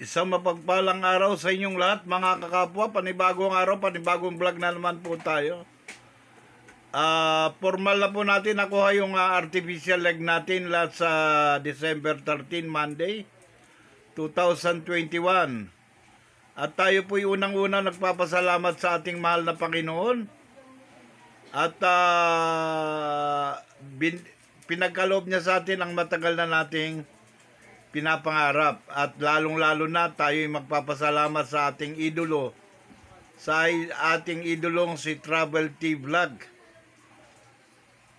Isang mapagpalang araw sa inyong lahat mga kakapwa, panibagong araw, panibagong vlog na naman po tayo. Uh, formal na po natin nakuha yung uh, artificial leg natin last sa uh, December 13, Monday 2021. At tayo po yung unang-una nagpapasalamat sa ating mahal na Panginoon. At uh, bin, pinagkaloob niya sa atin ang matagal na nating pinapangarap at lalong-lalo na tayo'y magpapasalamat sa ating idolo sa ating idolong si Travel T Vlog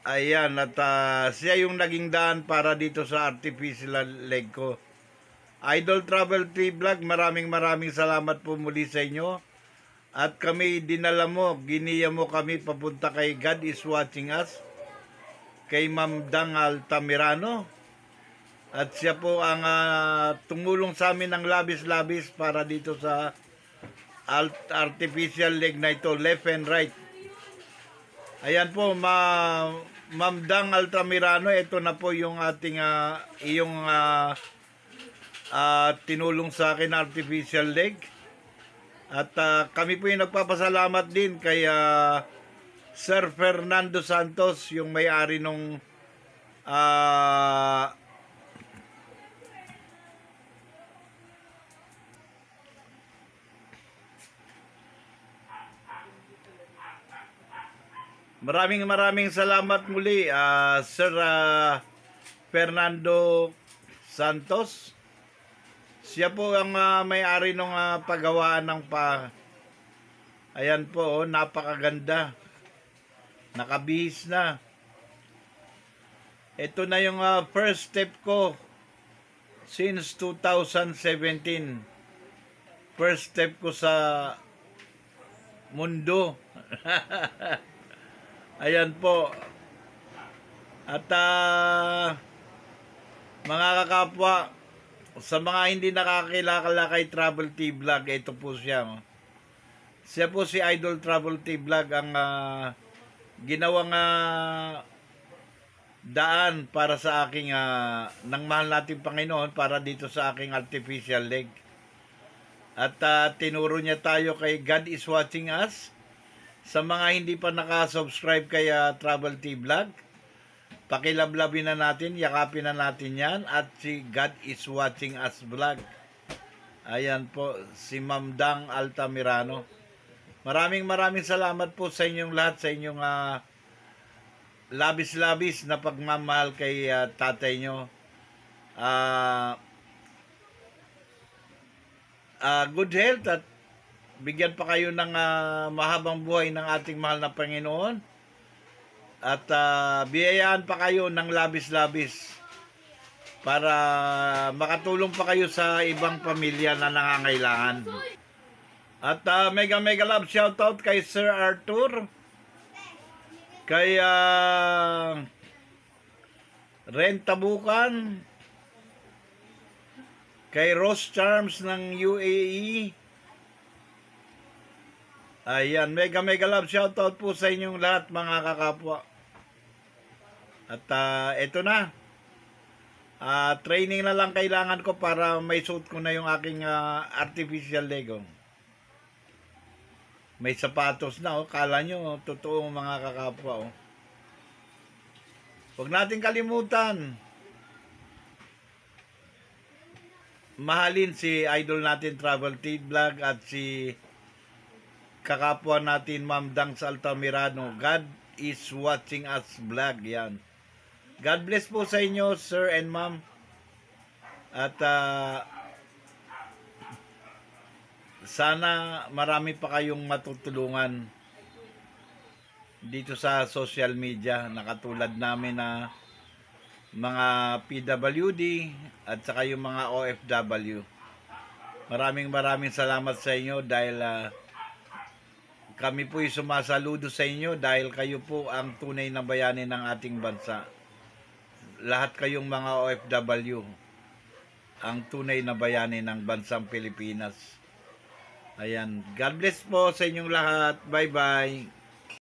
ayan at uh, siya yung naging daan para dito sa artificial leg ko Idol Travel T Vlog maraming maraming salamat po muli sa inyo at kami dinala mo giniya mo kami papunta kay God is watching us kay Ma'am Dangal Tamirano at siya po ang uh, tumulong sa amin ng labis-labis para dito sa alt- artificial leg na ito, left and right. Ayan po, ma Ma'am Dang Altamirano, ito na po yung ating uh, iyong uh, uh, tinulong sa akin artificial leg. At uh, kami po yung nagpapasalamat din kay uh, Sir Fernando Santos, yung may-ari nung uh, Maraming maraming salamat muli, uh, Sir uh, Fernando Santos. Siya po ang uh, may-ari ng uh, paggawaan ng pa... Ayan po, oh, napakaganda. Nakabihis na. Ito na yung uh, first step ko since 2017. First step ko sa mundo. Ayan po. At uh, mga kakapwa, sa mga hindi nakakilala kay Travel T Vlog, ito po siya. Oh. Siya po si Idol Travel T Vlog ang uh, ginawang uh, daan para sa aking uh, ng mahal nating Panginoon para dito sa aking artificial leg. At uh, tinuro niya tayo kay God is watching us sa mga hindi pa nakasubscribe kay ah, Travel T Vlog, pakilablabi na natin, yakapin na natin yan. At si God is watching us vlog. Ayan po, si Ma'am Dang Altamirano. Maraming maraming salamat po sa inyong lahat, sa inyong uh, labis-labis na pagmamahal kay uh, tatay nyo. Uh, uh, good health at bigyan pa kayo ng uh, mahabang buhay ng ating mahal na Panginoon at uh, biyayaan pa kayo ng labis-labis para makatulong pa kayo sa ibang pamilya na nangangailangan. At uh, mega mega love shoutout kay Sir Arthur, kay uh, Renta Bukan, kay Rose Charms ng UAE, Ayan, mega mega love shoutout po sa inyong lahat mga kakapwa. At uh, ah, ito na. Uh, training na lang kailangan ko para may suit ko na yung aking uh, artificial legong. May sapatos na, oh. kala nyo, oh. totoo mga kakapwa. Oh. Huwag natin kalimutan. Mahalin si idol natin Travel Tate Vlog at si kakapwa natin Ma'am Dangs Altamirano. God is watching us vlog yan. God bless po sa inyo sir and ma'am. At uh, sana marami pa kayong matutulungan dito sa social media nakatulad namin na mga PWD at saka yung mga OFW. Maraming maraming salamat sa inyo dahil uh, kami po ay sumasaludo sa inyo dahil kayo po ang tunay na bayani ng ating bansa. Lahat kayong mga OFW ang tunay na bayani ng bansang Pilipinas. Ayan. God bless po sa inyong lahat. Bye-bye.